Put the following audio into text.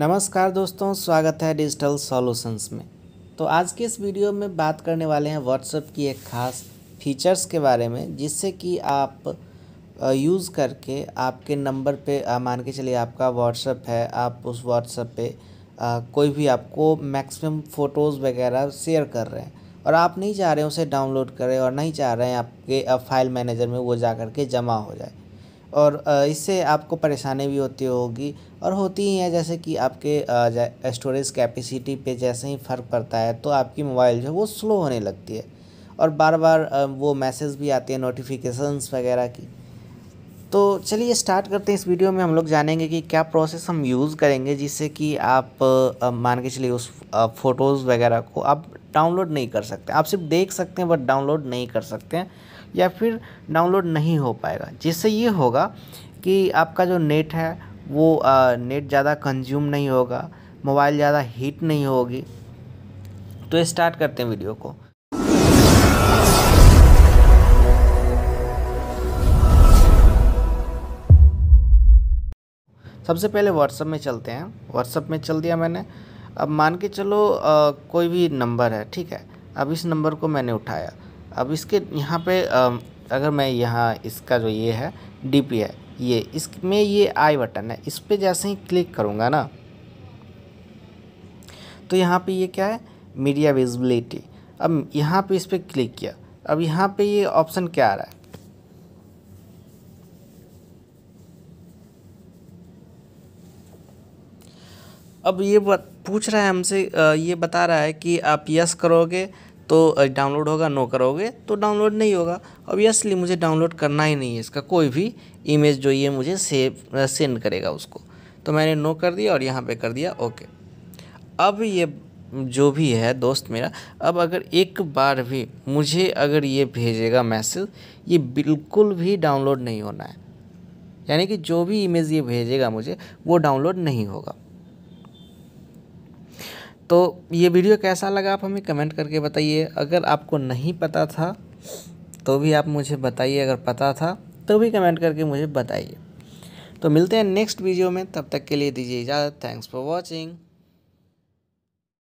नमस्कार दोस्तों स्वागत है डिजिटल सॉल्यूशंस में तो आज के इस वीडियो में बात करने वाले हैं व्हाट्सएप की एक खास फीचर्स के बारे में जिससे कि आप यूज़ करके आपके नंबर पे मान के चलिए आपका व्हाट्सएप है आप उस व्हाट्सएप पे आ, कोई भी आपको मैक्सिमम फ़ोटोज़ वगैरह शेयर कर रहे हैं और आप नहीं चाह रहे हैं उसे डाउनलोड करें और नहीं चाह रहे हैं आपके फाइल मैनेजर में वो जा कर के जमा हो जाए और इससे आपको परेशानी भी होती होगी और होती ही है जैसे कि आपके स्टोरेज कैपेसिटी पे जैसे ही फ़र्क पड़ता है तो आपकी मोबाइल जो है वो स्लो होने लगती है और बार बार वो मैसेज भी आते हैं नोटिफिकेशंस वगैरह की तो चलिए स्टार्ट करते हैं इस वीडियो में हम लोग जानेंगे कि क्या प्रोसेस हम यूज़ करेंगे जिससे कि आप मान के चलिए उस फ़ोटोज़ वगैरह को आप डाउनलोड नहीं कर सकते आप सिर्फ देख सकते हैं बट डाउनलोड नहीं कर सकते हैं या फिर डाउनलोड नहीं हो पाएगा जिससे ये होगा कि आपका जो नेट है वो आ, नेट ज़्यादा कंज्यूम नहीं होगा मोबाइल ज़्यादा हीट नहीं होगी तो स्टार्ट करते हैं वीडियो को सबसे पहले व्हाट्सअप में चलते हैं व्हाट्सअप में चल दिया मैंने अब मान के चलो आ, कोई भी नंबर है ठीक है अब इस नंबर को मैंने उठाया अब इसके यहाँ पे आ, अगर मैं यहाँ इसका जो ये है डी पी है ये इसमें ये आई बटन है इस पर जैसे ही क्लिक करूँगा ना तो यहाँ पे ये क्या है मीडिया विजिबिलिटी अब यहाँ पे इस पर क्लिक किया अब यहाँ पे ये ऑप्शन क्या आ रहा है अब ये बत, पूछ रहा है हमसे ये बता रहा है कि आप यस करोगे तो डाउनलोड होगा नो करोगे तो डाउनलोड नहीं होगा ऑब्वियसली मुझे डाउनलोड करना ही नहीं है इसका कोई भी इमेज जो ये मुझे सेव सेंड करेगा उसको तो मैंने नो कर दिया और यहाँ पे कर दिया ओके अब ये जो भी है दोस्त मेरा अब अगर एक बार भी मुझे अगर ये भेजेगा मैसेज ये बिल्कुल भी डाउनलोड नहीं होना है यानी कि जो भी इमेज ये भेजेगा मुझे वो डाउनलोड नहीं होगा तो ये वीडियो कैसा लगा आप हमें कमेंट करके बताइए अगर आपको नहीं पता था तो भी आप मुझे बताइए अगर पता था तो भी कमेंट करके मुझे बताइए तो मिलते हैं नेक्स्ट वीडियो में तब तक के लिए दीजिए इजाज़त थैंक्स फॉर वॉचिंग